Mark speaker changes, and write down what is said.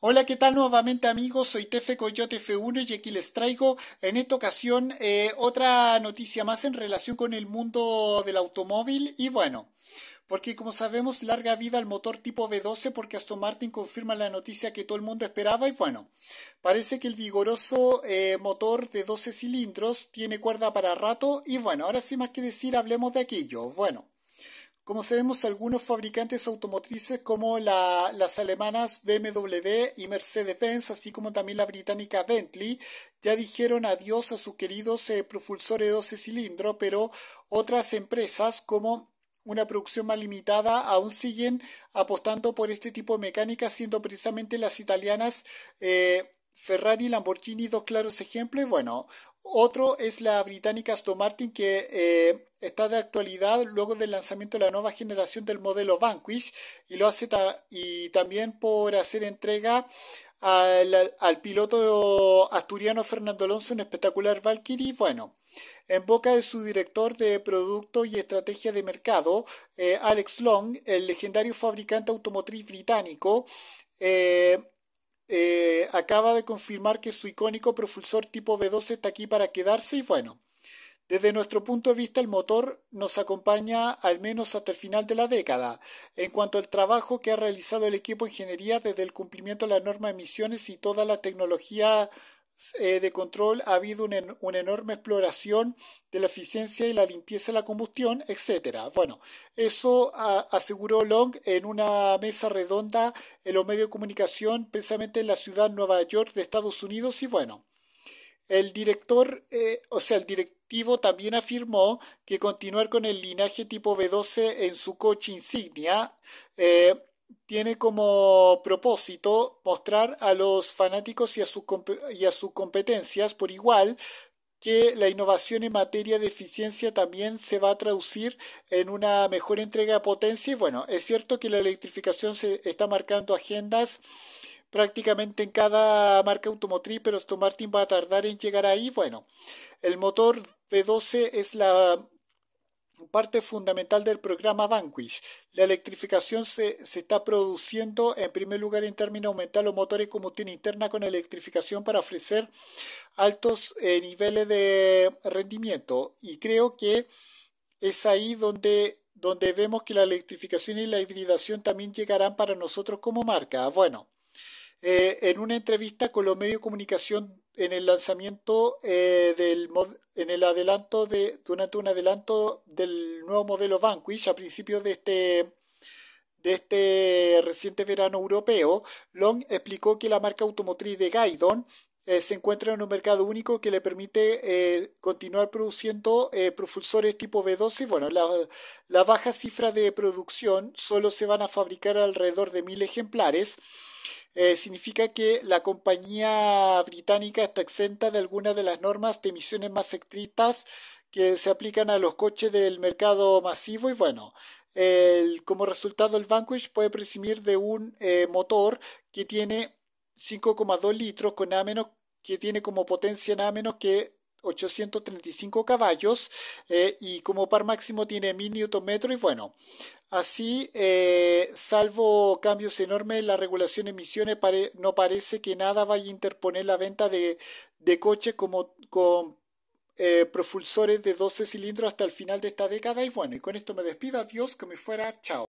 Speaker 1: Hola, ¿qué tal nuevamente amigos? Soy Tefe Coyote F1 y aquí les traigo en esta ocasión eh, otra noticia más en relación con el mundo del automóvil y bueno. Porque como sabemos, larga vida al motor tipo V12 porque Aston Martin confirma la noticia que todo el mundo esperaba y bueno, parece que el vigoroso eh, motor de 12 cilindros tiene cuerda para rato y bueno, ahora sin más que decir, hablemos de aquello. Bueno, como sabemos, algunos fabricantes automotrices como las alemanas BMW y Mercedes-Benz, así como también la británica Bentley, ya dijeron adiós a sus queridos eh, propulsores de 12 cilindros, pero otras empresas como una producción más limitada, aún siguen apostando por este tipo de mecánica, siendo precisamente las italianas eh, Ferrari, Lamborghini, dos claros ejemplos. Bueno, otro es la británica Aston Martin que eh, está de actualidad luego del lanzamiento de la nueva generación del modelo Vanquish y lo hace y también por hacer entrega al, piloto asturiano Fernando Alonso en espectacular Valkyrie. Bueno, en boca de su director de producto y estrategia de mercado, eh, Alex Long, el legendario fabricante automotriz británico, eh, eh, acaba de confirmar que su icónico propulsor tipo V12 está aquí para quedarse y bueno, desde nuestro punto de vista el motor nos acompaña al menos hasta el final de la década. En cuanto al trabajo que ha realizado el equipo de ingeniería desde el cumplimiento de la norma de emisiones y toda la tecnología eh, de control ha habido una, enorme exploración de la eficiencia y la limpieza de la combustión, etcétera. Bueno, eso aseguró Long en una mesa redonda en los medios de comunicación, precisamente en la ciudad de Nueva York de Estados Unidos, y bueno. El director, eh, o sea, el directivo también afirmó que continuar con el linaje tipo B12 en su coche insignia eh, tiene como propósito mostrar a los fanáticos y a, sus y a sus competencias por igual que la innovación en materia de eficiencia también se va a traducir en una mejor entrega de potencia. Y bueno, es cierto que la electrificación se está marcando agendas prácticamente en cada marca automotriz, pero esto Martin va a tardar en llegar ahí. Bueno, el motor V12 es la parte fundamental del programa Vanquish. La electrificación se, está produciendo en primer lugar en términos de aumentar los motores como tiene interna con electrificación para ofrecer altos eh, niveles de rendimiento y creo que es ahí donde, donde vemos que la electrificación y la hibridación también llegarán para nosotros como marca. Bueno, eh, en una entrevista con los medios de comunicación en el lanzamiento eh, del en el adelanto de durante un adelanto del nuevo modelo Vanquish a principios de este de este reciente verano europeo, Long explicó que la marca automotriz de Gaidon eh, se encuentra en un mercado único que le permite continuar produciendo propulsores tipo B12. Bueno, la baja cifra de producción solo se van a fabricar alrededor de mil ejemplares. Eh, significa que la compañía británica está exenta de algunas de las normas de emisiones más estrictas que se aplican a los coches del mercado masivo y bueno, como resultado el Vanquish puede presumir de un eh, motor que tiene 5,2 litros con menos que tiene como potencia nada menos que 835 caballos eh, y como par máximo tiene 1000 Nm y bueno, así eh, salvo cambios enormes la regulación de emisiones no parece que nada vaya a interponer la venta de, de coches como con eh, propulsores de 12 cilindros hasta el final de esta década y bueno, y con esto me despido, adiós, que me fuera, chao.